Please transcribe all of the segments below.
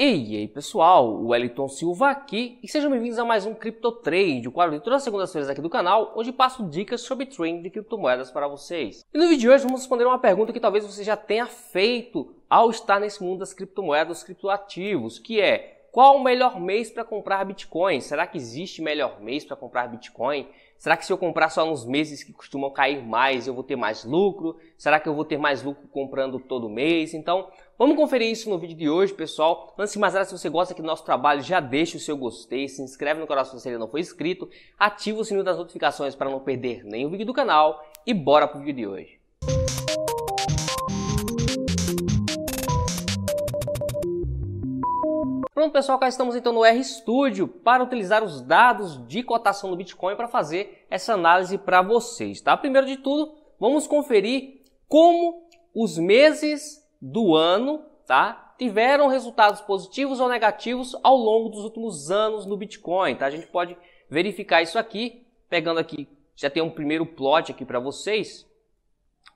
E aí pessoal, O Wellington Silva aqui e sejam bem-vindos a mais um Crypto Trade, o quadro de todas as segundas-feiras aqui do canal, onde passo dicas sobre trading de criptomoedas para vocês. E no vídeo de hoje vamos responder uma pergunta que talvez você já tenha feito ao estar nesse mundo das criptomoedas, dos criptoativos, que é qual o melhor mês para comprar Bitcoin? Será que existe melhor mês para comprar Bitcoin? Será que se eu comprar só nos meses que costumam cair mais, eu vou ter mais lucro? Será que eu vou ter mais lucro comprando todo mês? Então, vamos conferir isso no vídeo de hoje, pessoal. Antes de mais nada, se você gosta aqui do nosso trabalho, já deixa o seu gostei, se inscreve no canal se você ainda não for inscrito, ativa o sininho das notificações para não perder nenhum vídeo do canal e bora pro vídeo de hoje. Pronto, pessoal, cá estamos então no RStudio para utilizar os dados de cotação do Bitcoin para fazer essa análise para vocês, tá? Primeiro de tudo, vamos conferir como os meses do ano, tá? Tiveram resultados positivos ou negativos ao longo dos últimos anos no Bitcoin, tá? A gente pode verificar isso aqui, pegando aqui, já tem um primeiro plot aqui para vocês.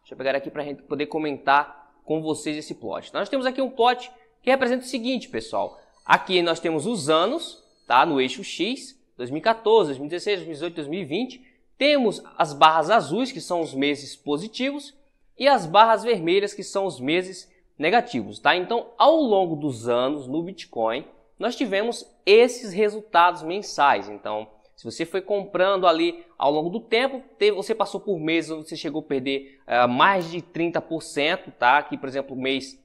Deixa eu pegar aqui para a gente poder comentar com vocês esse plot. Tá? Nós temos aqui um plot que representa o seguinte, pessoal. Aqui nós temos os anos, tá? No eixo X, 2014, 2016, 2018, 2020. Temos as barras azuis, que são os meses positivos, e as barras vermelhas, que são os meses negativos, tá? Então, ao longo dos anos no Bitcoin, nós tivemos esses resultados mensais. Então, se você foi comprando ali ao longo do tempo, teve, você passou por meses onde você chegou a perder uh, mais de 30%, tá? Aqui, por exemplo, mês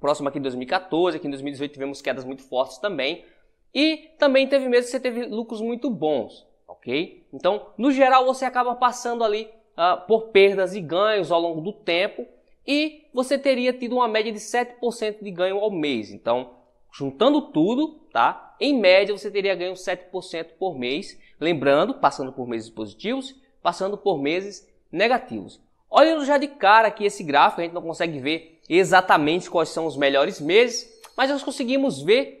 próximo aqui em 2014, aqui em 2018 tivemos quedas muito fortes também. E também teve meses que você teve lucros muito bons, ok? Então, no geral, você acaba passando ali uh, por perdas e ganhos ao longo do tempo e você teria tido uma média de 7% de ganho ao mês. Então, juntando tudo, tá? Em média, você teria ganho 7% por mês. Lembrando, passando por meses positivos, passando por meses negativos. Olhando já de cara aqui esse gráfico, a gente não consegue ver exatamente quais são os melhores meses, mas nós conseguimos ver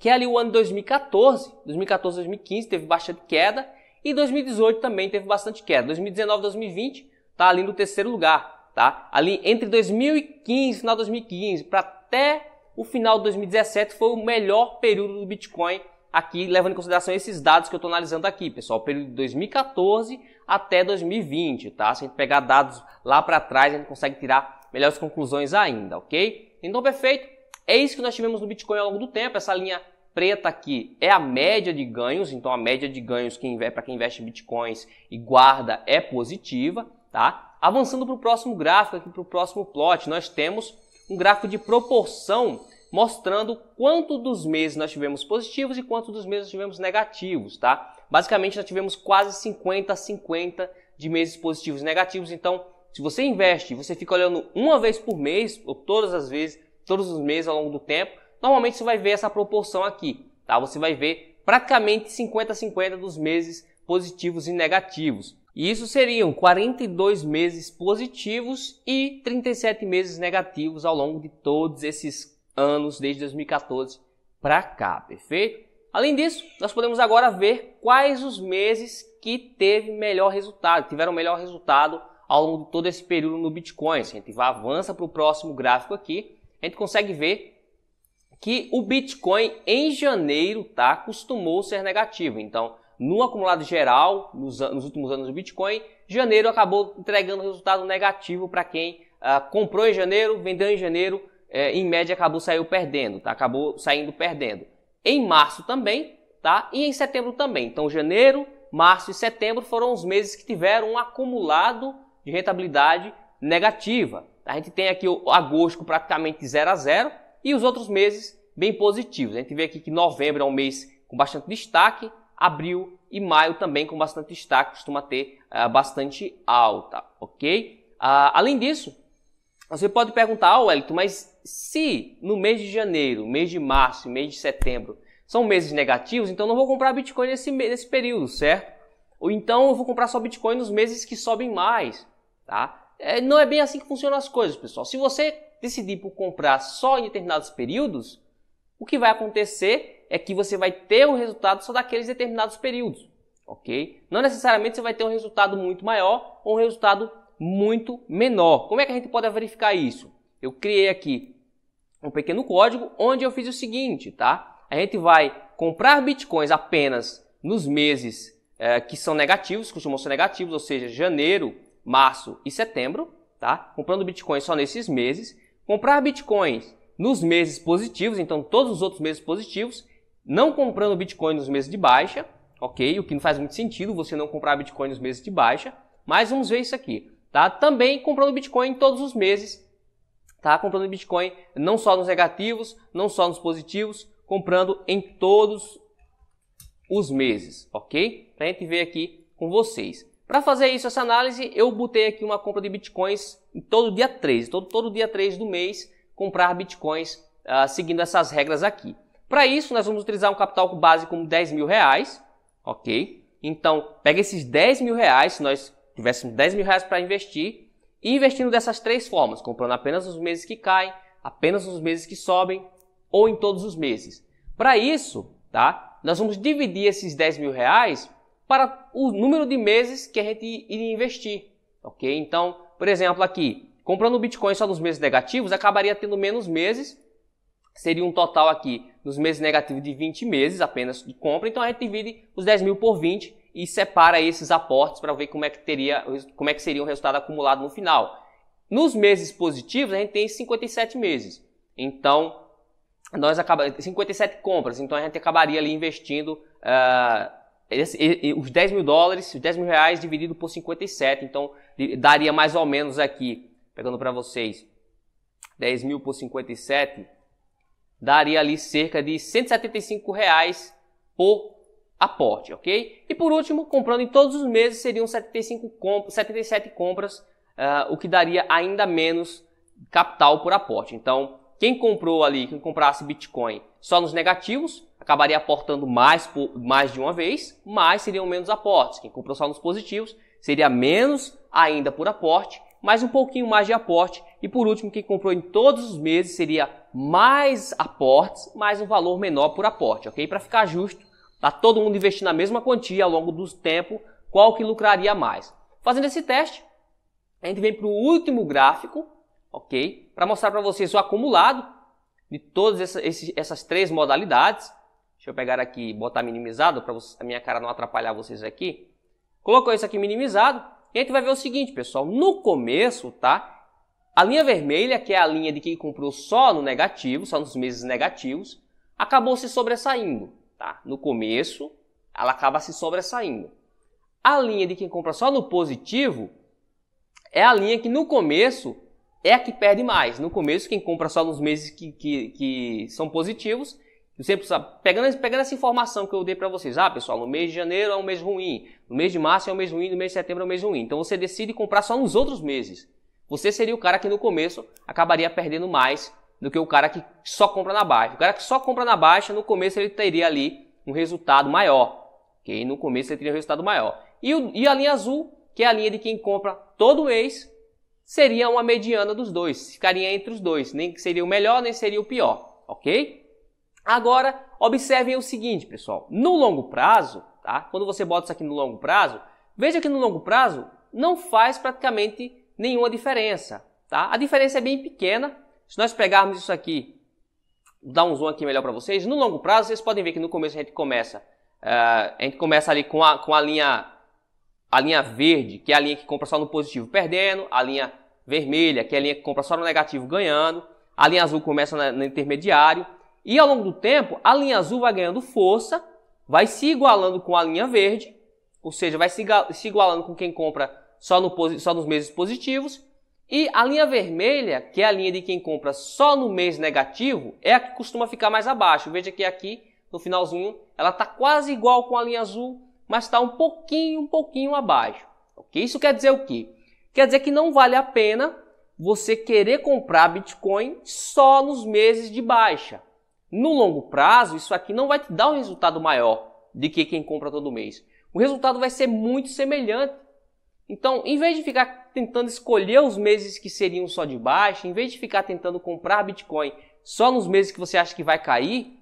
que ali o ano 2014, 2014, 2015 teve bastante queda e 2018 também teve bastante queda. 2019, 2020 tá ali no terceiro lugar, tá? Ali entre 2015, final de 2015 para até o final de 2017 foi o melhor período do Bitcoin aqui levando em consideração esses dados que eu estou analisando aqui, pessoal, período de 2014 até 2020, tá? Se a gente pegar dados lá para trás, a gente consegue tirar melhores conclusões ainda, ok? Então, perfeito. É isso que nós tivemos no Bitcoin ao longo do tempo. Essa linha preta aqui é a média de ganhos, então a média de ganhos para quem investe em Bitcoins e guarda é positiva, tá? Avançando para o próximo gráfico, aqui para o próximo plot, nós temos um gráfico de proporção mostrando quanto dos meses nós tivemos positivos e quanto dos meses nós tivemos negativos, tá? Basicamente nós tivemos quase 50 a 50 de meses positivos e negativos, então se você investe e você fica olhando uma vez por mês, ou todas as vezes, todos os meses ao longo do tempo, normalmente você vai ver essa proporção aqui, tá? Você vai ver praticamente 50-50 dos meses positivos e negativos. E isso seriam 42 meses positivos e 37 meses negativos ao longo de todos esses anos, desde 2014 para cá, perfeito? Além disso, nós podemos agora ver quais os meses que teve melhor resultado, tiveram melhor resultado ao longo de todo esse período no Bitcoin. Se a gente avança para o próximo gráfico aqui, a gente consegue ver que o Bitcoin em janeiro tá, costumou ser negativo. Então, no acumulado geral, nos, nos últimos anos do Bitcoin, janeiro acabou entregando resultado negativo para quem ah, comprou em janeiro, vendeu em janeiro, eh, em média acabou saiu perdendo, tá? acabou saindo perdendo. Em março também, tá? E em setembro também. Então, janeiro, março e setembro foram os meses que tiveram um acumulado de rentabilidade negativa. A gente tem aqui o agosto praticamente 0 a 0 e os outros meses bem positivos. A gente vê aqui que novembro é um mês com bastante destaque, abril e maio também com bastante destaque, costuma ter uh, bastante alta, ok? Uh, além disso, você pode perguntar, oh, Wellington, mas se no mês de janeiro, mês de março, mês de setembro são meses negativos, então não vou comprar Bitcoin nesse, nesse período, certo? Ou então eu vou comprar só Bitcoin nos meses que sobem mais, tá? É, não é bem assim que funcionam as coisas, pessoal. Se você decidir por comprar só em determinados períodos, o que vai acontecer é que você vai ter o resultado só daqueles determinados períodos, ok? Não necessariamente você vai ter um resultado muito maior ou um resultado muito menor. Como é que a gente pode verificar isso? Eu criei aqui um pequeno código onde eu fiz o seguinte, tá? A gente vai comprar bitcoins apenas nos meses é, que são negativos, costumam ser negativos, ou seja, janeiro, março e setembro, tá? Comprando Bitcoin só nesses meses. Comprar Bitcoins nos meses positivos, então todos os outros meses positivos, não comprando Bitcoin nos meses de baixa, ok? O que não faz muito sentido você não comprar Bitcoin nos meses de baixa, mas vamos ver isso aqui, tá? Também comprando Bitcoin todos os meses, tá? Comprando Bitcoin não só nos negativos, não só nos positivos, comprando em todos os meses, ok? Para a gente ver aqui com vocês. Para fazer isso, essa análise, eu botei aqui uma compra de bitcoins em todo dia 13, todo, todo dia 3 do mês, comprar bitcoins uh, seguindo essas regras aqui. Para isso, nós vamos utilizar um capital base como 10 mil reais, ok? Então, pega esses 10 mil reais, se nós tivéssemos 10 mil reais para investir, e investindo dessas três formas, comprando apenas os meses que caem, apenas os meses que sobem, ou em todos os meses. Para isso, tá? nós vamos dividir esses 10 mil reais para o número de meses que a gente iria investir, ok? Então, por exemplo, aqui, comprando Bitcoin só nos meses negativos, acabaria tendo menos meses, seria um total aqui nos meses negativos de 20 meses apenas de compra, então a gente divide os 10 mil por 20 e separa esses aportes para ver como é, que teria, como é que seria o resultado acumulado no final. Nos meses positivos, a gente tem 57 meses. Então, nós acabamos, 57 compras, então a gente acabaria ali investindo uh, esse, e, e, os 10 mil dólares, 10 mil reais dividido por 57, então daria mais ou menos aqui, pegando para vocês, 10 mil por 57, daria ali cerca de 175 reais por aporte, ok? E por último, comprando em todos os meses seriam 75 comp 77 compras, uh, o que daria ainda menos capital por aporte. Então, quem comprou ali, quem comprasse Bitcoin só nos negativos, acabaria aportando mais, mais de uma vez, mas seriam menos aportes. Quem comprou só nos positivos, seria menos ainda por aporte, mais um pouquinho mais de aporte. E por último, quem comprou em todos os meses seria mais aportes, mais um valor menor por aporte, ok? Para ficar justo, tá todo mundo investindo na mesma quantia ao longo do tempo, qual que lucraria mais? Fazendo esse teste, a gente vem para o último gráfico, ok? Para mostrar para vocês o acumulado de todas essas três modalidades. Deixa eu pegar aqui e botar minimizado para a minha cara não atrapalhar vocês aqui. Colocou isso aqui minimizado e a gente vai ver o seguinte, pessoal. No começo, tá? A linha vermelha, que é a linha de quem comprou só no negativo, só nos meses negativos, acabou se sobressaindo, tá? No começo, ela acaba se sobressaindo. A linha de quem compra só no positivo é a linha que no começo é a que perde mais. No começo, quem compra só nos meses que, que, que são positivos, sempre pegando, pegando essa informação que eu dei para vocês, ah pessoal, no mês de janeiro é um mês ruim, no mês de março é um mês ruim, no mês de setembro é um mês ruim. Então você decide comprar só nos outros meses. Você seria o cara que no começo acabaria perdendo mais do que o cara que só compra na baixa. O cara que só compra na baixa, no começo ele teria ali um resultado maior. Okay? No começo ele teria um resultado maior. E, o, e a linha azul, que é a linha de quem compra todo mês seria uma mediana dos dois, ficaria entre os dois, nem seria o melhor, nem seria o pior, ok? Agora, observem o seguinte, pessoal, no longo prazo, tá? Quando você bota isso aqui no longo prazo, veja que no longo prazo não faz praticamente nenhuma diferença, tá? A diferença é bem pequena, se nós pegarmos isso aqui, dar um zoom aqui melhor para vocês, no longo prazo vocês podem ver que no começo a gente começa, uh, a gente começa ali com a, com a linha a linha verde, que é a linha que compra só no positivo perdendo, a linha vermelha, que é a linha que compra só no negativo ganhando, a linha azul começa no intermediário, e ao longo do tempo, a linha azul vai ganhando força, vai se igualando com a linha verde, ou seja, vai se, se igualando com quem compra só, no, só nos meses positivos, e a linha vermelha, que é a linha de quem compra só no mês negativo, é a que costuma ficar mais abaixo. Veja que aqui, no finalzinho, ela está quase igual com a linha azul, mas está um pouquinho, um pouquinho abaixo. Okay? Isso quer dizer o quê? Quer dizer que não vale a pena você querer comprar Bitcoin só nos meses de baixa. No longo prazo, isso aqui não vai te dar um resultado maior do que quem compra todo mês. O resultado vai ser muito semelhante. Então, em vez de ficar tentando escolher os meses que seriam só de baixa, em vez de ficar tentando comprar Bitcoin só nos meses que você acha que vai cair,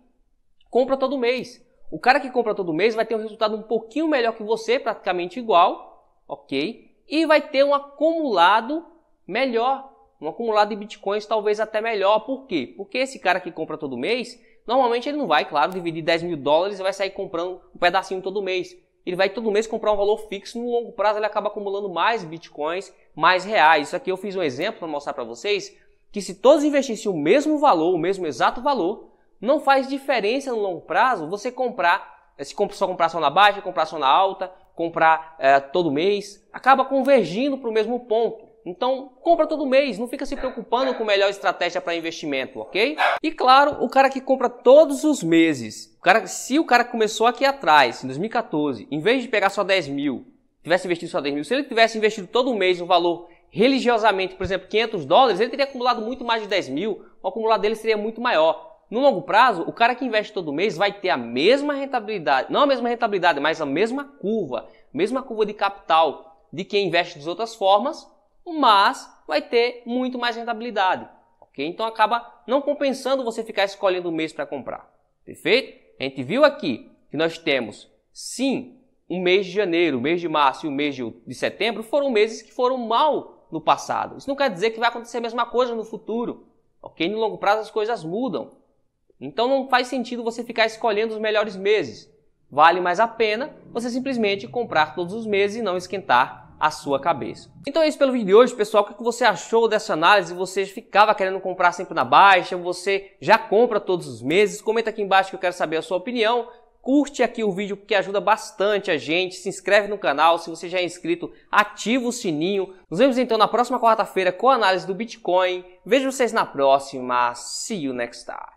compra todo mês. O cara que compra todo mês vai ter um resultado um pouquinho melhor que você, praticamente igual, ok? E vai ter um acumulado melhor, um acumulado de bitcoins talvez até melhor. Por quê? Porque esse cara que compra todo mês, normalmente ele não vai, claro, dividir 10 mil dólares e vai sair comprando um pedacinho todo mês. Ele vai todo mês comprar um valor fixo, no longo prazo ele acaba acumulando mais bitcoins, mais reais. Isso aqui eu fiz um exemplo para mostrar para vocês que se todos investissem o mesmo valor, o mesmo exato valor, não faz diferença no longo prazo você comprar, eh, se só comprar só na baixa, comprar só na alta, comprar é, todo mês, acaba convergindo para o mesmo ponto. Então, compra todo mês, não fica se preocupando com melhor estratégia para investimento, ok? E claro, o cara que compra todos os meses, o cara, se o cara começou aqui atrás, em 2014, em vez de pegar só 10 mil, tivesse investido só 10 mil, se ele tivesse investido todo mês um valor religiosamente, por exemplo, 500 dólares, ele teria acumulado muito mais de 10 mil, o acumulado dele seria muito maior. No longo prazo, o cara que investe todo mês vai ter a mesma rentabilidade, não a mesma rentabilidade, mas a mesma curva, mesma curva de capital de quem investe de outras formas, mas vai ter muito mais rentabilidade, ok? Então acaba não compensando você ficar escolhendo o mês para comprar, perfeito? A gente viu aqui que nós temos, sim, o mês de janeiro, o mês de março e o mês de setembro foram meses que foram mal no passado. Isso não quer dizer que vai acontecer a mesma coisa no futuro, ok? No longo prazo as coisas mudam. Então não faz sentido você ficar escolhendo os melhores meses. Vale mais a pena você simplesmente comprar todos os meses e não esquentar a sua cabeça. Então é isso pelo vídeo de hoje, pessoal. O que você achou dessa análise? Você ficava querendo comprar sempre na baixa? Você já compra todos os meses? Comenta aqui embaixo que eu quero saber a sua opinião. Curte aqui o vídeo porque ajuda bastante a gente. Se inscreve no canal. Se você já é inscrito, ativa o sininho. Nos vemos então na próxima quarta-feira com a análise do Bitcoin. Vejo vocês na próxima. See you next time.